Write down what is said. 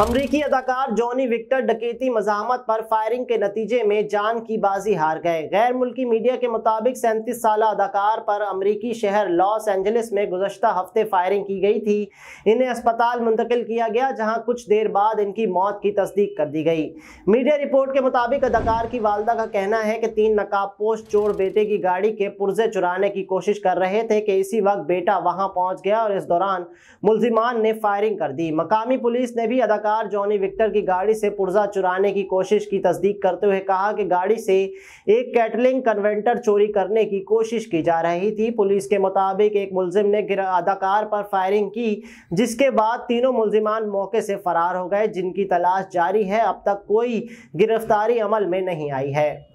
अमरीकी अदाकार Johnny Victor डकेती मजामत पर फायरिंग के नतीजे में जान की बाजी हार गए गैर मुल्की मीडिया के मुताबिक सैंतीस साल अदाकार पर अमरीकी शहर लॉस एंजलिस में गुजशत हफ्ते फायरिंग की गई थी इन्हें अस्पताल मुंतकिल किया गया जहां कुछ देर बाद इनकी मौत की तस्दीक कर दी गई मीडिया रिपोर्ट के मुताबिक अदाकार की वालदा का कहना है कि तीन नकाबपोश चोर बेटे की गाड़ी के पुर्जे चुराने की कोशिश कर रहे थे कि इसी वक्त बेटा वहाँ पहुँच गया और इस दौरान मुलजिमान ने फायरिंग कर दी मकामी पुलिस ने भी अदाकार पत्रकार जॉनी विक्टर की गाड़ी से पुर्जा चुराने की कोशिश की तस्दीक करते हुए कहा कि गाड़ी से एक कैटलिंग कन्वेंटर चोरी करने की कोशिश की जा रही थी पुलिस के मुताबिक एक मुलजिम ने अदाकार पर फायरिंग की जिसके बाद तीनों मुलजिमान मौके से फरार हो गए जिनकी तलाश जारी है अब तक कोई गिरफ्तारी अमल में नहीं आई है